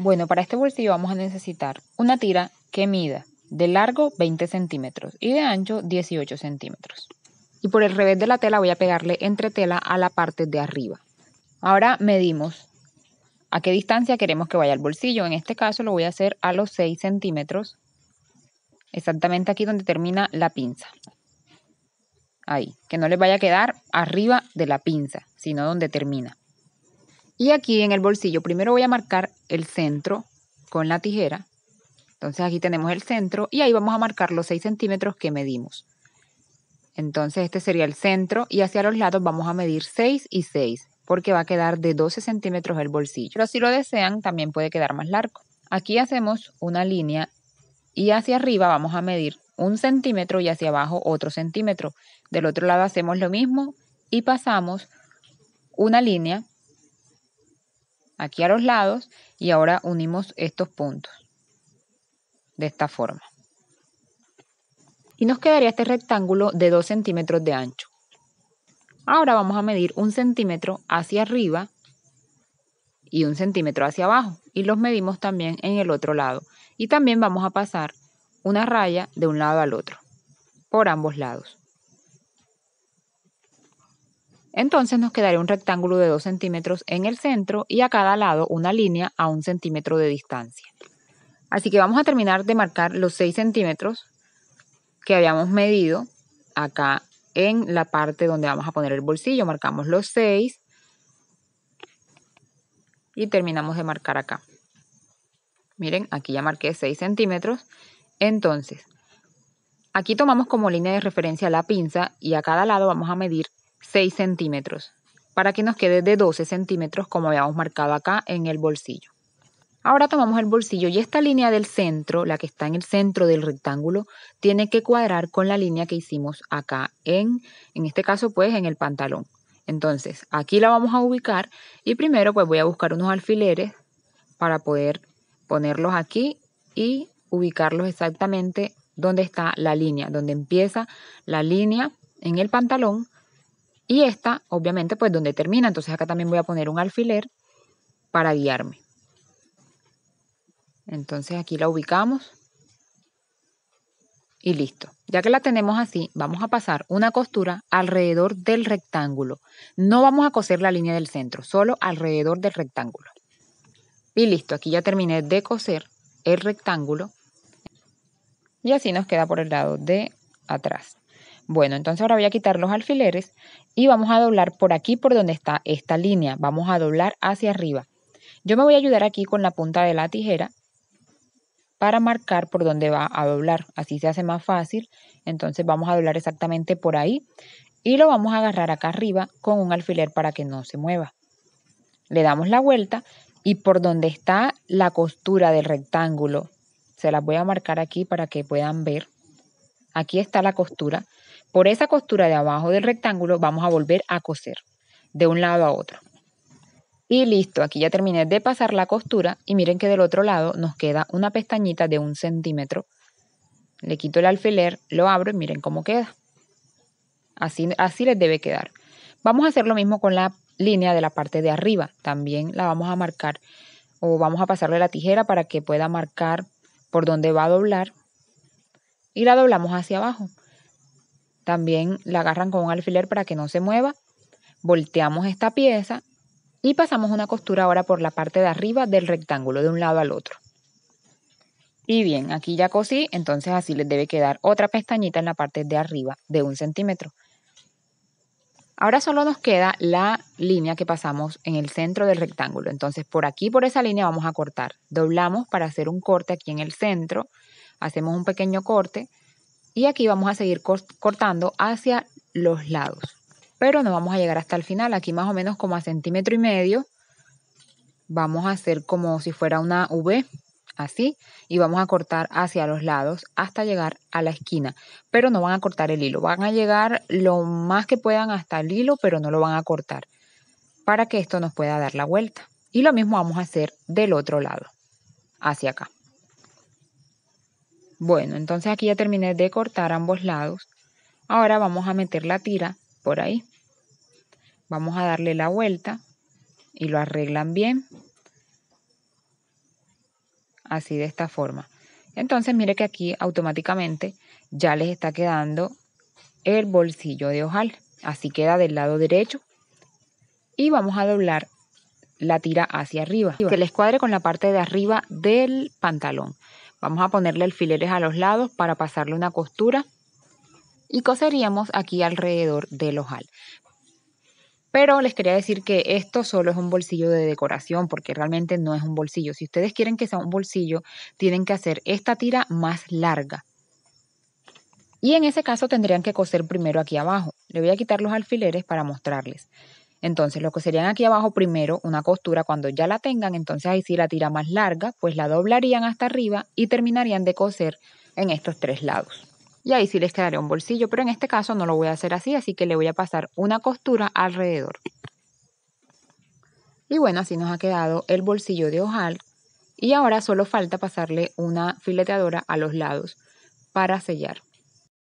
Bueno, para este bolsillo vamos a necesitar una tira que mida de largo 20 centímetros y de ancho 18 centímetros. Y por el revés de la tela voy a pegarle entretela a la parte de arriba. Ahora medimos a qué distancia queremos que vaya el bolsillo. En este caso lo voy a hacer a los 6 centímetros, exactamente aquí donde termina la pinza. Ahí, que no le vaya a quedar arriba de la pinza, sino donde termina. Y aquí en el bolsillo primero voy a marcar el centro con la tijera. Entonces aquí tenemos el centro y ahí vamos a marcar los 6 centímetros que medimos. Entonces este sería el centro y hacia los lados vamos a medir 6 y 6 porque va a quedar de 12 centímetros el bolsillo. Pero si lo desean también puede quedar más largo. Aquí hacemos una línea y hacia arriba vamos a medir un centímetro y hacia abajo otro centímetro. Del otro lado hacemos lo mismo y pasamos una línea aquí a los lados y ahora unimos estos puntos de esta forma. Y nos quedaría este rectángulo de 2 centímetros de ancho. Ahora vamos a medir un centímetro hacia arriba y un centímetro hacia abajo y los medimos también en el otro lado. Y también vamos a pasar una raya de un lado al otro, por ambos lados. Entonces nos quedaría un rectángulo de 2 centímetros en el centro y a cada lado una línea a un centímetro de distancia. Así que vamos a terminar de marcar los 6 centímetros que habíamos medido acá en la parte donde vamos a poner el bolsillo. Marcamos los 6 y terminamos de marcar acá. Miren, aquí ya marqué 6 centímetros. Entonces, aquí tomamos como línea de referencia la pinza y a cada lado vamos a medir 6 centímetros para que nos quede de 12 centímetros como habíamos marcado acá en el bolsillo. Ahora tomamos el bolsillo y esta línea del centro, la que está en el centro del rectángulo, tiene que cuadrar con la línea que hicimos acá en, en este caso pues en el pantalón. Entonces aquí la vamos a ubicar y primero pues voy a buscar unos alfileres para poder ponerlos aquí y ubicarlos exactamente donde está la línea, donde empieza la línea en el pantalón y esta, obviamente, pues donde termina. Entonces acá también voy a poner un alfiler para guiarme. Entonces aquí la ubicamos. Y listo. Ya que la tenemos así, vamos a pasar una costura alrededor del rectángulo. No vamos a coser la línea del centro, solo alrededor del rectángulo. Y listo, aquí ya terminé de coser el rectángulo. Y así nos queda por el lado de atrás. Bueno, entonces ahora voy a quitar los alfileres y vamos a doblar por aquí, por donde está esta línea. Vamos a doblar hacia arriba. Yo me voy a ayudar aquí con la punta de la tijera para marcar por dónde va a doblar. Así se hace más fácil. Entonces vamos a doblar exactamente por ahí y lo vamos a agarrar acá arriba con un alfiler para que no se mueva. Le damos la vuelta y por donde está la costura del rectángulo, se las voy a marcar aquí para que puedan ver. Aquí está la costura. Por esa costura de abajo del rectángulo vamos a volver a coser de un lado a otro. Y listo, aquí ya terminé de pasar la costura y miren que del otro lado nos queda una pestañita de un centímetro. Le quito el alfiler, lo abro y miren cómo queda. Así, así les debe quedar. Vamos a hacer lo mismo con la línea de la parte de arriba. También la vamos a marcar o vamos a pasarle la tijera para que pueda marcar por dónde va a doblar y la doblamos hacia abajo. También la agarran con un alfiler para que no se mueva. Volteamos esta pieza y pasamos una costura ahora por la parte de arriba del rectángulo de un lado al otro. Y bien, aquí ya cosí, entonces así les debe quedar otra pestañita en la parte de arriba de un centímetro. Ahora solo nos queda la línea que pasamos en el centro del rectángulo. Entonces por aquí, por esa línea vamos a cortar. Doblamos para hacer un corte aquí en el centro Hacemos un pequeño corte y aquí vamos a seguir cortando hacia los lados. Pero no vamos a llegar hasta el final, aquí más o menos como a centímetro y medio. Vamos a hacer como si fuera una V, así, y vamos a cortar hacia los lados hasta llegar a la esquina. Pero no van a cortar el hilo, van a llegar lo más que puedan hasta el hilo, pero no lo van a cortar para que esto nos pueda dar la vuelta. Y lo mismo vamos a hacer del otro lado, hacia acá. Bueno, entonces aquí ya terminé de cortar ambos lados. Ahora vamos a meter la tira por ahí. Vamos a darle la vuelta y lo arreglan bien. Así de esta forma. Entonces mire que aquí automáticamente ya les está quedando el bolsillo de ojal. Así queda del lado derecho. Y vamos a doblar la tira hacia arriba. Que les cuadre con la parte de arriba del pantalón. Vamos a ponerle alfileres a los lados para pasarle una costura y coseríamos aquí alrededor del ojal. Pero les quería decir que esto solo es un bolsillo de decoración porque realmente no es un bolsillo. Si ustedes quieren que sea un bolsillo, tienen que hacer esta tira más larga. Y en ese caso tendrían que coser primero aquí abajo. Le voy a quitar los alfileres para mostrarles. Entonces, lo que serían aquí abajo primero, una costura, cuando ya la tengan, entonces ahí sí la tira más larga, pues la doblarían hasta arriba y terminarían de coser en estos tres lados. Y ahí sí les quedaría un bolsillo, pero en este caso no lo voy a hacer así, así que le voy a pasar una costura alrededor. Y bueno, así nos ha quedado el bolsillo de ojal. Y ahora solo falta pasarle una fileteadora a los lados para sellar.